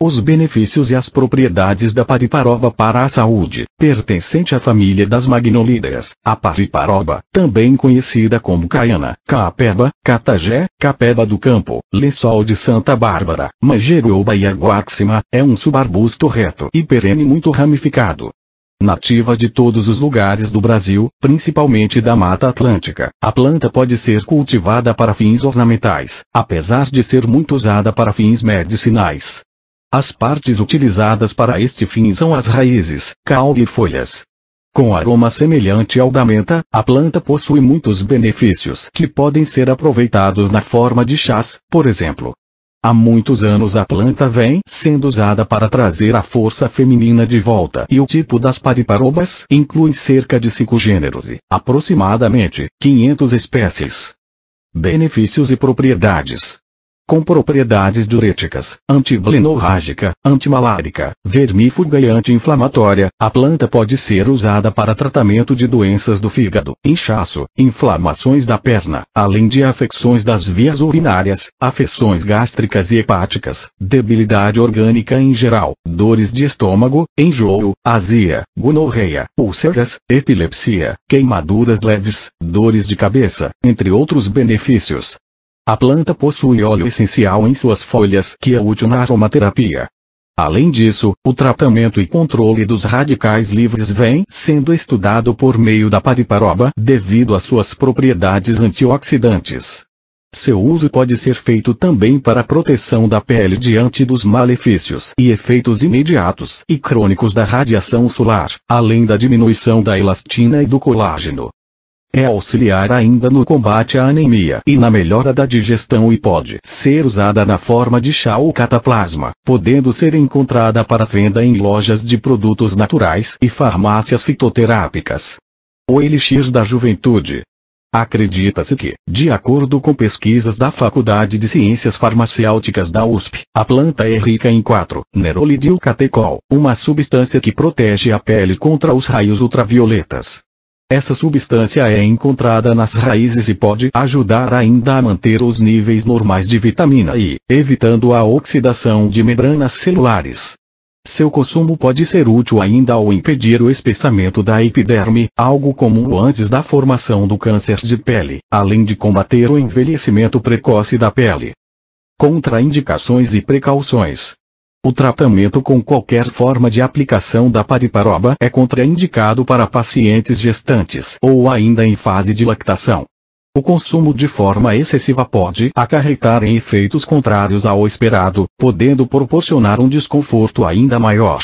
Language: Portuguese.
os benefícios e as propriedades da pariparoba para a saúde, pertencente à família das magnolídeas, a pariparoba, também conhecida como caiana, capeba, catagé, capeba do campo, lençol de Santa Bárbara, manjeruoba e aguáxima, é um subarbusto reto e perene muito ramificado. Nativa de todos os lugares do Brasil, principalmente da Mata Atlântica, a planta pode ser cultivada para fins ornamentais, apesar de ser muito usada para fins medicinais. As partes utilizadas para este fim são as raízes, caule e folhas. Com aroma semelhante ao da menta, a planta possui muitos benefícios que podem ser aproveitados na forma de chás, por exemplo. Há muitos anos a planta vem sendo usada para trazer a força feminina de volta e o tipo das pariparobas inclui cerca de cinco gêneros e, aproximadamente, 500 espécies. Benefícios e propriedades com propriedades diuréticas, antiblenorrágica, antimalárica, vermífuga e anti-inflamatória. A planta pode ser usada para tratamento de doenças do fígado, inchaço, inflamações da perna, além de afecções das vias urinárias, afecções gástricas e hepáticas, debilidade orgânica em geral, dores de estômago, enjoo, azia, gonorreia, úlceras, epilepsia, queimaduras leves, dores de cabeça, entre outros benefícios. A planta possui óleo essencial em suas folhas que é útil na aromaterapia. Além disso, o tratamento e controle dos radicais livres vem sendo estudado por meio da pariparoba devido às suas propriedades antioxidantes. Seu uso pode ser feito também para a proteção da pele diante dos malefícios e efeitos imediatos e crônicos da radiação solar, além da diminuição da elastina e do colágeno. É auxiliar ainda no combate à anemia e na melhora da digestão e pode ser usada na forma de chá ou cataplasma, podendo ser encontrada para venda em lojas de produtos naturais e farmácias fitoterápicas. O Elixir da Juventude Acredita-se que, de acordo com pesquisas da Faculdade de Ciências Farmacêuticas da USP, a planta é rica em 4 catecol, uma substância que protege a pele contra os raios ultravioletas. Essa substância é encontrada nas raízes e pode ajudar ainda a manter os níveis normais de vitamina E, evitando a oxidação de membranas celulares. Seu consumo pode ser útil ainda ao impedir o espessamento da epiderme, algo comum antes da formação do câncer de pele, além de combater o envelhecimento precoce da pele. Contraindicações e precauções. O tratamento com qualquer forma de aplicação da pariparoba é contraindicado para pacientes gestantes ou ainda em fase de lactação. O consumo de forma excessiva pode acarretar em efeitos contrários ao esperado, podendo proporcionar um desconforto ainda maior.